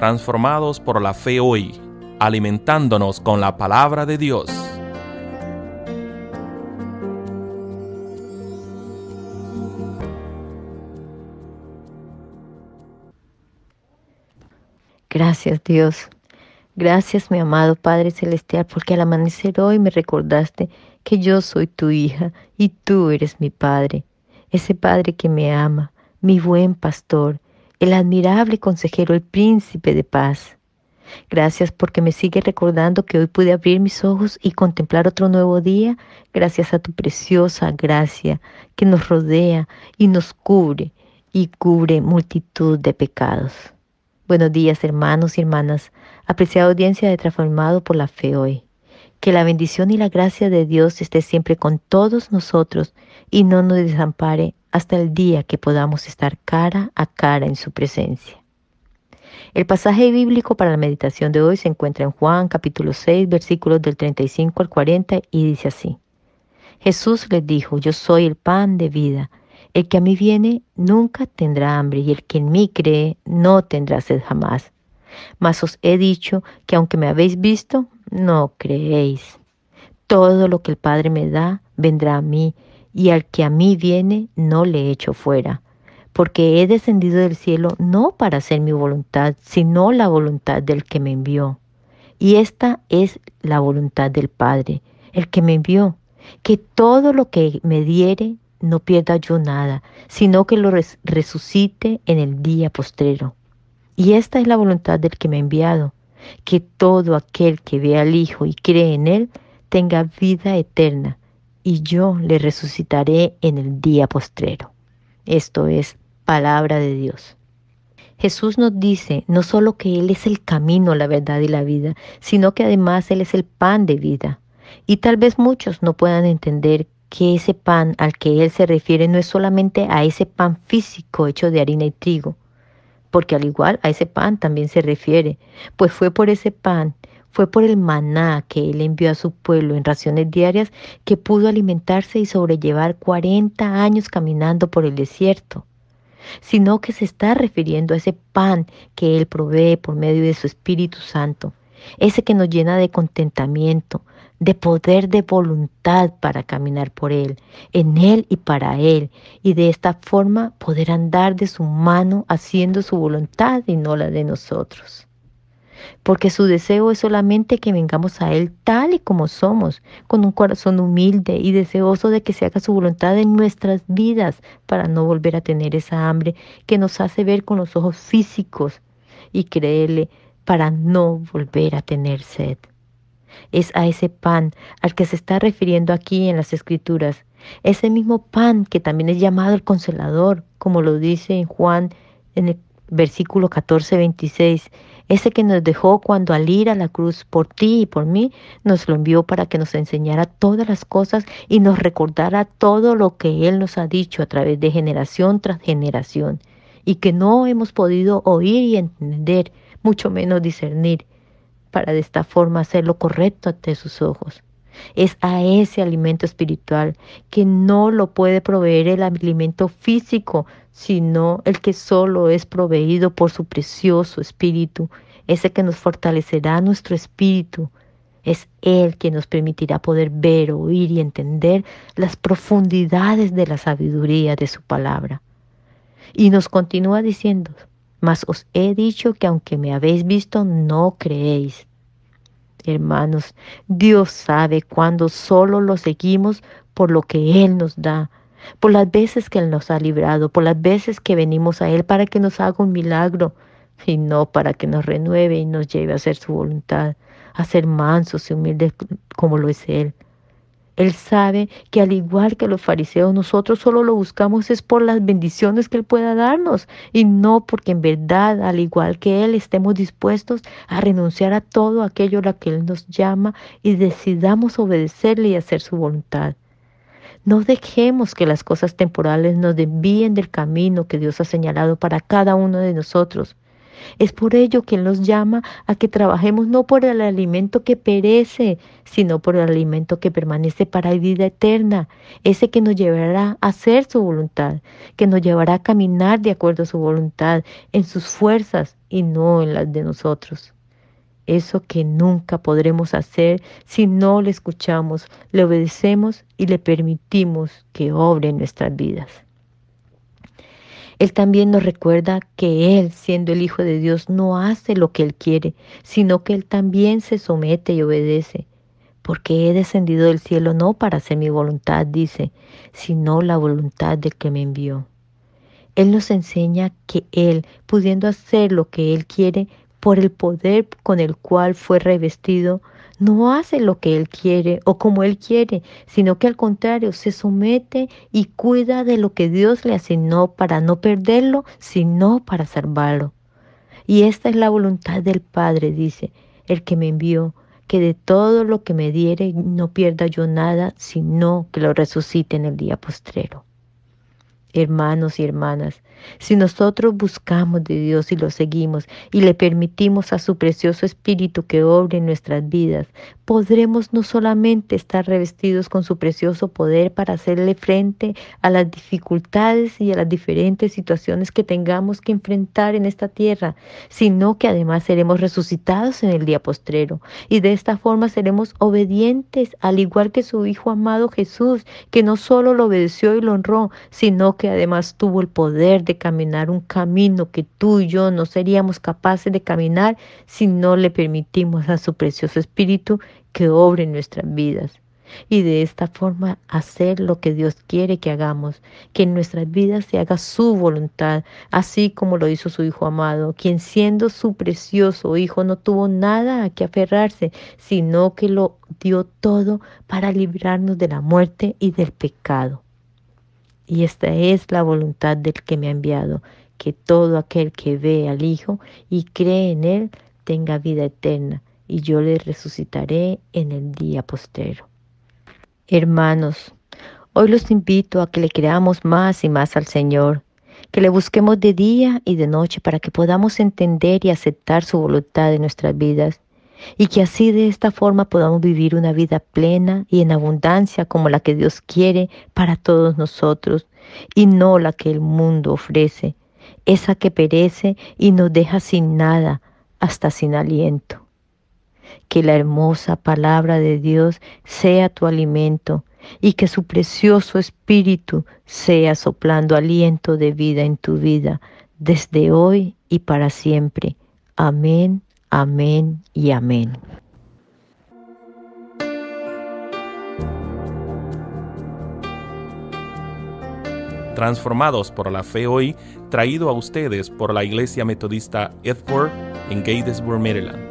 transformados por la fe hoy, alimentándonos con la palabra de Dios. Gracias Dios. Gracias mi amado Padre Celestial, porque al amanecer hoy me recordaste que yo soy tu hija y tú eres mi Padre, ese Padre que me ama, mi buen pastor, el admirable consejero, el príncipe de paz. Gracias porque me sigue recordando que hoy pude abrir mis ojos y contemplar otro nuevo día gracias a tu preciosa gracia que nos rodea y nos cubre y cubre multitud de pecados. Buenos días hermanos y hermanas, apreciada audiencia de Transformado por la Fe hoy. Que la bendición y la gracia de Dios esté siempre con todos nosotros y no nos desampare hasta el día que podamos estar cara a cara en su presencia. El pasaje bíblico para la meditación de hoy se encuentra en Juan capítulo 6 versículos del 35 al 40 y dice así. Jesús les dijo, yo soy el pan de vida. El que a mí viene nunca tendrá hambre y el que en mí cree no tendrá sed jamás. Mas os he dicho que aunque me habéis visto, no creéis. Todo lo que el Padre me da vendrá a mí y al que a mí viene no le echo fuera, porque he descendido del cielo no para hacer mi voluntad, sino la voluntad del que me envió. Y esta es la voluntad del Padre, el que me envió, que todo lo que me diere no pierda yo nada, sino que lo resucite en el día postrero. Y esta es la voluntad del que me ha enviado, que todo aquel que ve al Hijo y cree en Él tenga vida eterna, y yo le resucitaré en el día postrero. Esto es palabra de Dios. Jesús nos dice no solo que Él es el camino, la verdad y la vida, sino que además Él es el pan de vida. Y tal vez muchos no puedan entender que ese pan al que Él se refiere no es solamente a ese pan físico hecho de harina y trigo, porque al igual a ese pan también se refiere, pues fue por ese pan fue por el maná que él envió a su pueblo en raciones diarias que pudo alimentarse y sobrellevar 40 años caminando por el desierto, sino que se está refiriendo a ese pan que él provee por medio de su Espíritu Santo, ese que nos llena de contentamiento, de poder de voluntad para caminar por Él, en Él y para Él, y de esta forma poder andar de su mano haciendo su voluntad y no la de nosotros porque su deseo es solamente que vengamos a Él tal y como somos, con un corazón humilde y deseoso de que se haga su voluntad en nuestras vidas para no volver a tener esa hambre que nos hace ver con los ojos físicos y creerle para no volver a tener sed. Es a ese pan al que se está refiriendo aquí en las Escrituras, ese mismo pan que también es llamado el consolador, como lo dice en Juan en el versículo 14, 26, ese que nos dejó cuando al ir a la cruz por ti y por mí, nos lo envió para que nos enseñara todas las cosas y nos recordara todo lo que Él nos ha dicho a través de generación tras generación, y que no hemos podido oír y entender, mucho menos discernir, para de esta forma hacer lo correcto ante sus ojos. Es a ese alimento espiritual que no lo puede proveer el alimento físico, sino el que solo es proveído por su precioso espíritu, ese que nos fortalecerá nuestro espíritu. Es Él que nos permitirá poder ver, oír y entender las profundidades de la sabiduría de su palabra. Y nos continúa diciendo, mas os he dicho que aunque me habéis visto, no creéis hermanos, Dios sabe cuando solo lo seguimos por lo que Él nos da, por las veces que Él nos ha librado, por las veces que venimos a Él para que nos haga un milagro, y no para que nos renueve y nos lleve a hacer su voluntad, a ser mansos y humildes como lo es Él. Él sabe que al igual que los fariseos, nosotros solo lo buscamos es por las bendiciones que Él pueda darnos y no porque en verdad, al igual que Él, estemos dispuestos a renunciar a todo aquello a lo que Él nos llama y decidamos obedecerle y hacer su voluntad. No dejemos que las cosas temporales nos desvíen del camino que Dios ha señalado para cada uno de nosotros. Es por ello que Él nos llama a que trabajemos no por el alimento que perece, sino por el alimento que permanece para vida eterna, ese que nos llevará a hacer su voluntad, que nos llevará a caminar de acuerdo a su voluntad, en sus fuerzas y no en las de nosotros eso que nunca podremos hacer si no le escuchamos, le obedecemos y le permitimos que obre en nuestras vidas. Él también nos recuerda que Él, siendo el Hijo de Dios, no hace lo que Él quiere, sino que Él también se somete y obedece. Porque he descendido del cielo no para hacer mi voluntad, dice, sino la voluntad del que me envió. Él nos enseña que Él, pudiendo hacer lo que Él quiere, por el poder con el cual fue revestido, no hace lo que él quiere o como él quiere, sino que al contrario se somete y cuida de lo que Dios le asignó para no perderlo, sino para salvarlo. Y esta es la voluntad del Padre, dice, el que me envió, que de todo lo que me diere no pierda yo nada, sino que lo resucite en el día postrero. Hermanos y hermanas, si nosotros buscamos de Dios y lo seguimos y le permitimos a su precioso Espíritu que obre en nuestras vidas, podremos no solamente estar revestidos con su precioso poder para hacerle frente a las dificultades y a las diferentes situaciones que tengamos que enfrentar en esta tierra, sino que además seremos resucitados en el día postrero y de esta forma seremos obedientes al igual que su Hijo amado Jesús, que no solo lo obedeció y lo honró, sino que además tuvo el poder de caminar un camino que tú y yo no seríamos capaces de caminar si no le permitimos a su precioso Espíritu que obre en nuestras vidas. Y de esta forma hacer lo que Dios quiere que hagamos, que en nuestras vidas se haga su voluntad, así como lo hizo su Hijo amado, quien siendo su precioso Hijo no tuvo nada a que aferrarse, sino que lo dio todo para librarnos de la muerte y del pecado. Y esta es la voluntad del que me ha enviado, que todo aquel que ve al Hijo y cree en Él tenga vida eterna, y yo le resucitaré en el día postero. Hermanos, hoy los invito a que le creamos más y más al Señor, que le busquemos de día y de noche para que podamos entender y aceptar su voluntad en nuestras vidas y que así de esta forma podamos vivir una vida plena y en abundancia como la que Dios quiere para todos nosotros y no la que el mundo ofrece, esa que perece y nos deja sin nada, hasta sin aliento. Que la hermosa palabra de Dios sea tu alimento y que su precioso espíritu sea soplando aliento de vida en tu vida desde hoy y para siempre. Amén Amén y amén. Transformados por la fe hoy, traído a ustedes por la Iglesia Metodista Edward en Gatesburg, Maryland.